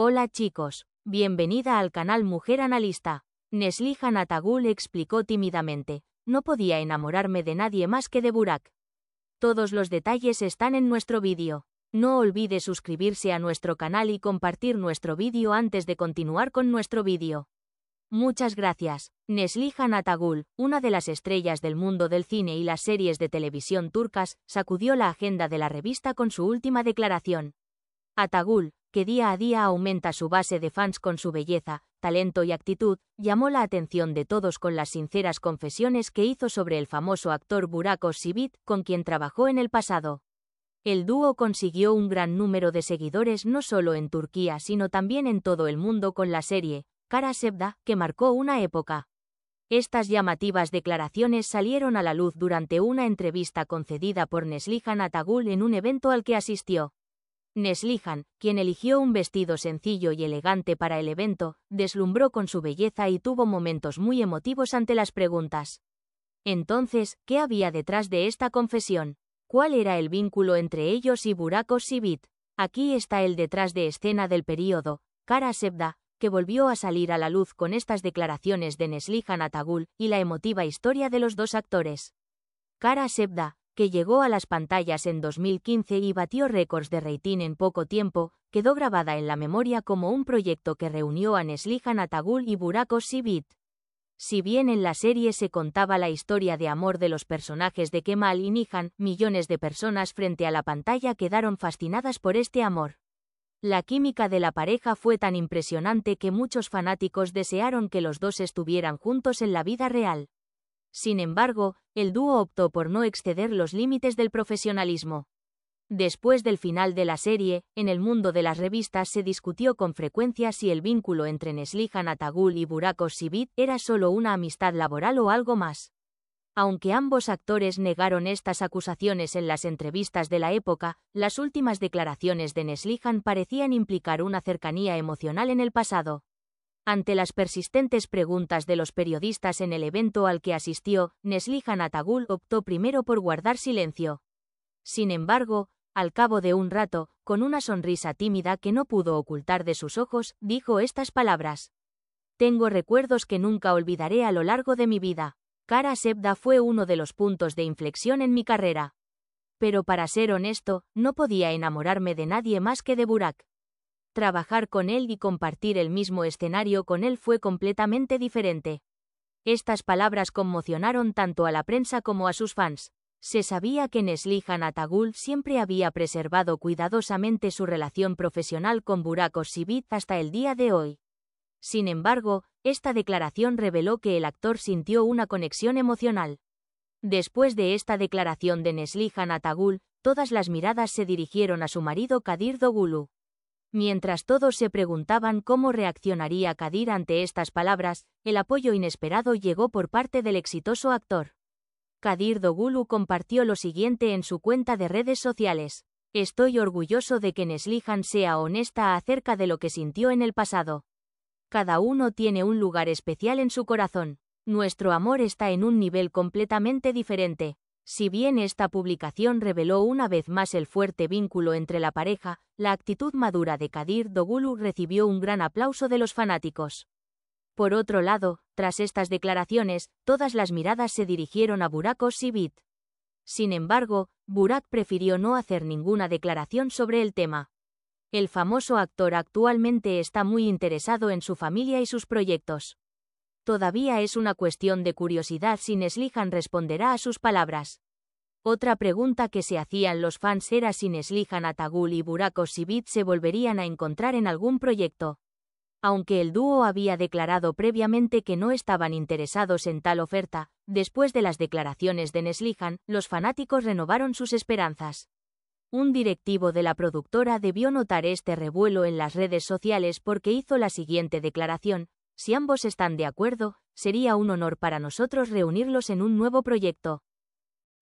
Hola chicos, bienvenida al canal Mujer Analista. Neslihan Atagul explicó tímidamente, no podía enamorarme de nadie más que de Burak. Todos los detalles están en nuestro vídeo. No olvide suscribirse a nuestro canal y compartir nuestro vídeo antes de continuar con nuestro vídeo. Muchas gracias. Neslihan Atagul, una de las estrellas del mundo del cine y las series de televisión turcas, sacudió la agenda de la revista con su última declaración. Atagul, que día a día aumenta su base de fans con su belleza, talento y actitud, llamó la atención de todos con las sinceras confesiones que hizo sobre el famoso actor Burak Özçivit, con quien trabajó en el pasado. El dúo consiguió un gran número de seguidores no solo en Turquía sino también en todo el mundo con la serie, Kara Sebda, que marcó una época. Estas llamativas declaraciones salieron a la luz durante una entrevista concedida por Neslihan Atagul en un evento al que asistió. Neslihan, quien eligió un vestido sencillo y elegante para el evento, deslumbró con su belleza y tuvo momentos muy emotivos ante las preguntas. Entonces, ¿qué había detrás de esta confesión? ¿Cuál era el vínculo entre ellos y Burak Sibit? Aquí está el detrás de escena del período, Kara Sebda, que volvió a salir a la luz con estas declaraciones de Neslihan Atagul y la emotiva historia de los dos actores. Kara Sebda, que llegó a las pantallas en 2015 y batió récords de rating en poco tiempo, quedó grabada en la memoria como un proyecto que reunió a Neslihan Atagul y Burak Sibit. Si bien en la serie se contaba la historia de amor de los personajes de Kemal y Nihan, millones de personas frente a la pantalla quedaron fascinadas por este amor. La química de la pareja fue tan impresionante que muchos fanáticos desearon que los dos estuvieran juntos en la vida real. Sin embargo, el dúo optó por no exceder los límites del profesionalismo. Después del final de la serie, en el mundo de las revistas se discutió con frecuencia si el vínculo entre Neslihan Atagul y Burak Sivit era solo una amistad laboral o algo más. Aunque ambos actores negaron estas acusaciones en las entrevistas de la época, las últimas declaraciones de Neslihan parecían implicar una cercanía emocional en el pasado. Ante las persistentes preguntas de los periodistas en el evento al que asistió, Neslihan Atagul optó primero por guardar silencio. Sin embargo, al cabo de un rato, con una sonrisa tímida que no pudo ocultar de sus ojos, dijo estas palabras. Tengo recuerdos que nunca olvidaré a lo largo de mi vida. Cara Sebda fue uno de los puntos de inflexión en mi carrera. Pero para ser honesto, no podía enamorarme de nadie más que de Burak trabajar con él y compartir el mismo escenario con él fue completamente diferente. Estas palabras conmocionaron tanto a la prensa como a sus fans. Se sabía que Neslihan Atagul siempre había preservado cuidadosamente su relación profesional con Burak Osibit hasta el día de hoy. Sin embargo, esta declaración reveló que el actor sintió una conexión emocional. Después de esta declaración de Neslihan Atagul, todas las miradas se dirigieron a su marido Kadir Dogulu. Mientras todos se preguntaban cómo reaccionaría Kadir ante estas palabras, el apoyo inesperado llegó por parte del exitoso actor. Kadir Dogulu compartió lo siguiente en su cuenta de redes sociales. Estoy orgulloso de que Neslihan sea honesta acerca de lo que sintió en el pasado. Cada uno tiene un lugar especial en su corazón. Nuestro amor está en un nivel completamente diferente. Si bien esta publicación reveló una vez más el fuerte vínculo entre la pareja, la actitud madura de Kadir Dogulu recibió un gran aplauso de los fanáticos. Por otro lado, tras estas declaraciones, todas las miradas se dirigieron a Burak Osibit. Sin embargo, Burak prefirió no hacer ninguna declaración sobre el tema. El famoso actor actualmente está muy interesado en su familia y sus proyectos. Todavía es una cuestión de curiosidad si Neslihan responderá a sus palabras. Otra pregunta que se hacían los fans era si Neslihan Atagul y Buraco Sibit se volverían a encontrar en algún proyecto. Aunque el dúo había declarado previamente que no estaban interesados en tal oferta, después de las declaraciones de Neslihan, los fanáticos renovaron sus esperanzas. Un directivo de la productora debió notar este revuelo en las redes sociales porque hizo la siguiente declaración, si ambos están de acuerdo, sería un honor para nosotros reunirlos en un nuevo proyecto.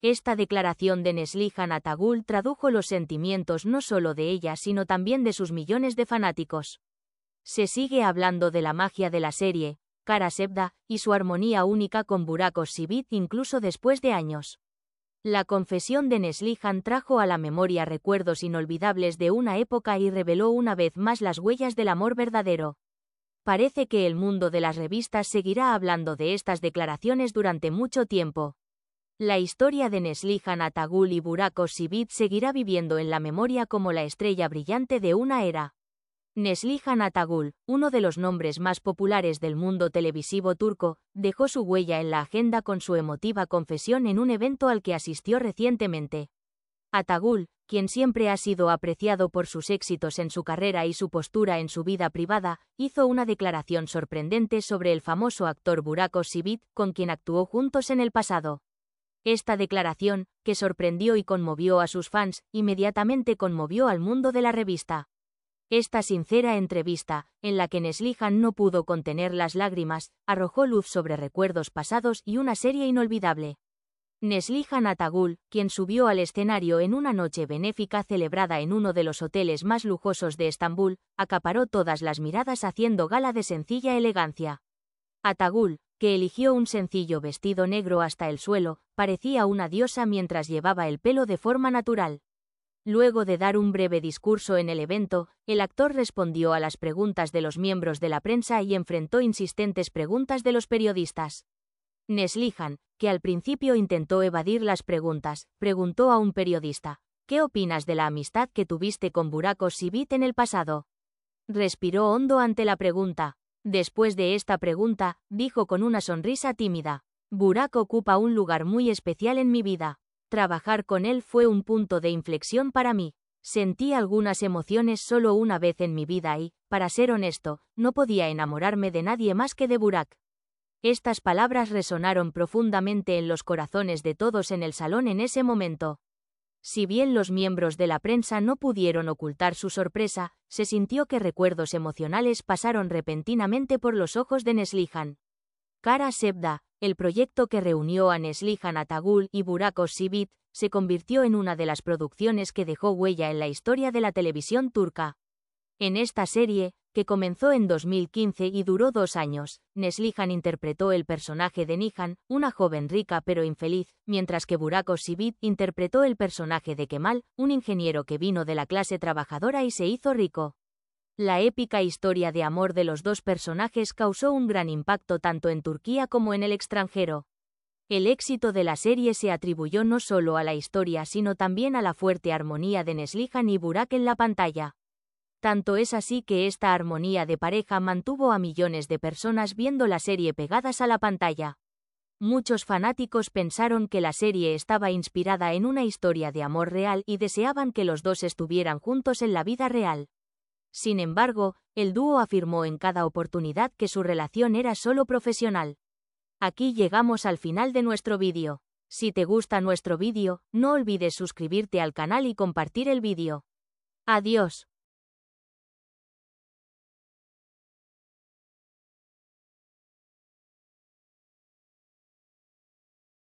Esta declaración de Neslihan Tagul tradujo los sentimientos no solo de ella, sino también de sus millones de fanáticos. Se sigue hablando de la magia de la serie, Kara Sebda, y su armonía única con Burakos Sibit incluso después de años. La confesión de Neslihan trajo a la memoria recuerdos inolvidables de una época y reveló una vez más las huellas del amor verdadero parece que el mundo de las revistas seguirá hablando de estas declaraciones durante mucho tiempo. La historia de Neslihan Atagul y Burak Sibit seguirá viviendo en la memoria como la estrella brillante de una era. Neslihan Atagul, uno de los nombres más populares del mundo televisivo turco, dejó su huella en la agenda con su emotiva confesión en un evento al que asistió recientemente. Atagul, quien siempre ha sido apreciado por sus éxitos en su carrera y su postura en su vida privada, hizo una declaración sorprendente sobre el famoso actor Buraco Sibit, con quien actuó juntos en el pasado. Esta declaración, que sorprendió y conmovió a sus fans, inmediatamente conmovió al mundo de la revista. Esta sincera entrevista, en la que Neslihan no pudo contener las lágrimas, arrojó luz sobre recuerdos pasados y una serie inolvidable. Neslihan Atagul, quien subió al escenario en una noche benéfica celebrada en uno de los hoteles más lujosos de Estambul, acaparó todas las miradas haciendo gala de sencilla elegancia. Atagul, que eligió un sencillo vestido negro hasta el suelo, parecía una diosa mientras llevaba el pelo de forma natural. Luego de dar un breve discurso en el evento, el actor respondió a las preguntas de los miembros de la prensa y enfrentó insistentes preguntas de los periodistas. Neslihan, que al principio intentó evadir las preguntas, preguntó a un periodista, ¿qué opinas de la amistad que tuviste con Burak Sivit en el pasado? Respiró hondo ante la pregunta. Después de esta pregunta, dijo con una sonrisa tímida, Burak ocupa un lugar muy especial en mi vida. Trabajar con él fue un punto de inflexión para mí. Sentí algunas emociones solo una vez en mi vida y, para ser honesto, no podía enamorarme de nadie más que de Burak. Estas palabras resonaron profundamente en los corazones de todos en el salón en ese momento. Si bien los miembros de la prensa no pudieron ocultar su sorpresa, se sintió que recuerdos emocionales pasaron repentinamente por los ojos de Neslihan. Cara Sebda, el proyecto que reunió a Neslihan Atagul y Burakos sibit se convirtió en una de las producciones que dejó huella en la historia de la televisión turca. En esta serie, que comenzó en 2015 y duró dos años. Neslihan interpretó el personaje de Nihan, una joven rica pero infeliz, mientras que Burak Sibit interpretó el personaje de Kemal, un ingeniero que vino de la clase trabajadora y se hizo rico. La épica historia de amor de los dos personajes causó un gran impacto tanto en Turquía como en el extranjero. El éxito de la serie se atribuyó no solo a la historia sino también a la fuerte armonía de Neslihan y Burak en la pantalla. Tanto es así que esta armonía de pareja mantuvo a millones de personas viendo la serie pegadas a la pantalla. Muchos fanáticos pensaron que la serie estaba inspirada en una historia de amor real y deseaban que los dos estuvieran juntos en la vida real. Sin embargo, el dúo afirmó en cada oportunidad que su relación era solo profesional. Aquí llegamos al final de nuestro vídeo. Si te gusta nuestro vídeo, no olvides suscribirte al canal y compartir el vídeo. Adiós.